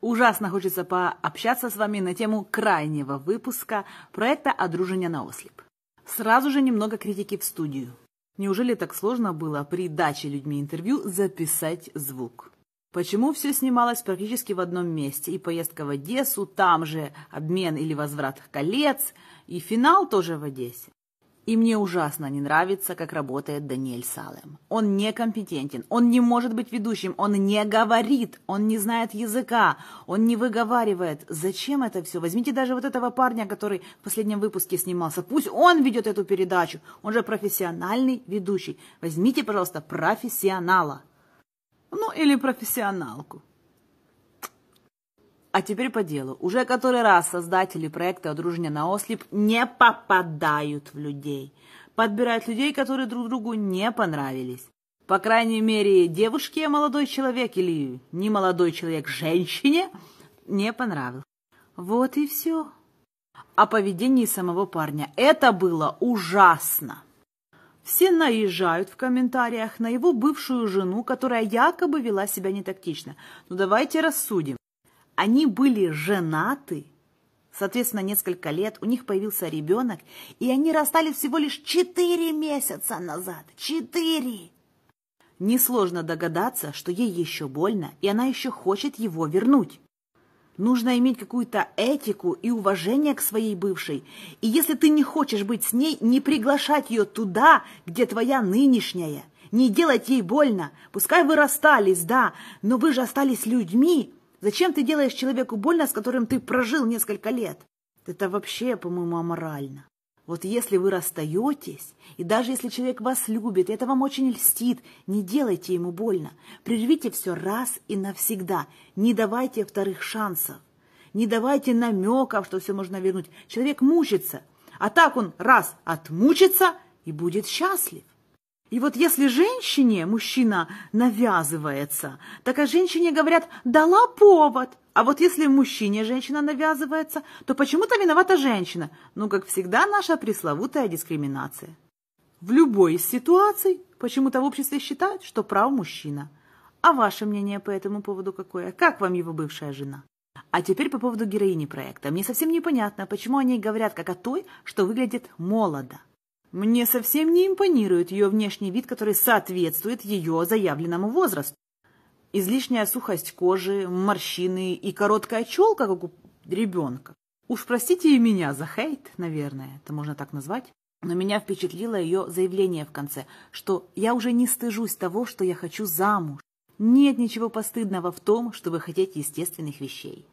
Ужасно хочется пообщаться с вами на тему крайнего выпуска проекта «Одружение на ослеп». Сразу же немного критики в студию. Неужели так сложно было при даче людьми интервью записать звук? Почему все снималось практически в одном месте? И поездка в Одессу, там же обмен или возврат колец, и финал тоже в Одессе. И мне ужасно не нравится, как работает Даниэль Салем. Он некомпетентен, он не может быть ведущим, он не говорит, он не знает языка, он не выговаривает. Зачем это все? Возьмите даже вот этого парня, который в последнем выпуске снимался. Пусть он ведет эту передачу, он же профессиональный ведущий. Возьмите, пожалуйста, профессионала. Ну или профессионалку. А теперь по делу. Уже который раз создатели проекта «Дружня на ослеп» не попадают в людей. Подбирают людей, которые друг другу не понравились. По крайней мере, девушке молодой человек или не молодой человек женщине не понравился. Вот и все. О поведении самого парня. Это было ужасно. Все наезжают в комментариях на его бывшую жену, которая якобы вела себя нетактично. Но ну, давайте рассудим. Они были женаты, соответственно, несколько лет, у них появился ребенок, и они расстались всего лишь 4 месяца назад. 4! Несложно догадаться, что ей еще больно, и она еще хочет его вернуть. Нужно иметь какую-то этику и уважение к своей бывшей. И если ты не хочешь быть с ней, не приглашать ее туда, где твоя нынешняя. Не делать ей больно. Пускай вы расстались, да, но вы же остались людьми, Зачем ты делаешь человеку больно, с которым ты прожил несколько лет? Это вообще, по-моему, аморально. Вот если вы расстаетесь, и даже если человек вас любит, это вам очень льстит, не делайте ему больно. Прервите все раз и навсегда. Не давайте вторых шансов. Не давайте намеков, что все можно вернуть. Человек мучится. А так он раз отмучится и будет счастлив. И вот если женщине мужчина навязывается, так о женщине говорят «дала повод». А вот если мужчине женщина навязывается, то почему-то виновата женщина. Ну, как всегда, наша пресловутая дискриминация. В любой из ситуаций почему-то в обществе считают, что прав мужчина. А ваше мнение по этому поводу какое? Как вам его бывшая жена? А теперь по поводу героини проекта. Мне совсем непонятно, почему о ней говорят как о той, что выглядит молодо. Мне совсем не импонирует ее внешний вид, который соответствует ее заявленному возрасту. Излишняя сухость кожи, морщины и короткая челка, как у ребенка. Уж простите и меня за хейт, наверное, это можно так назвать. Но меня впечатлило ее заявление в конце, что я уже не стыжусь того, что я хочу замуж. Нет ничего постыдного в том, чтобы хотеть естественных вещей.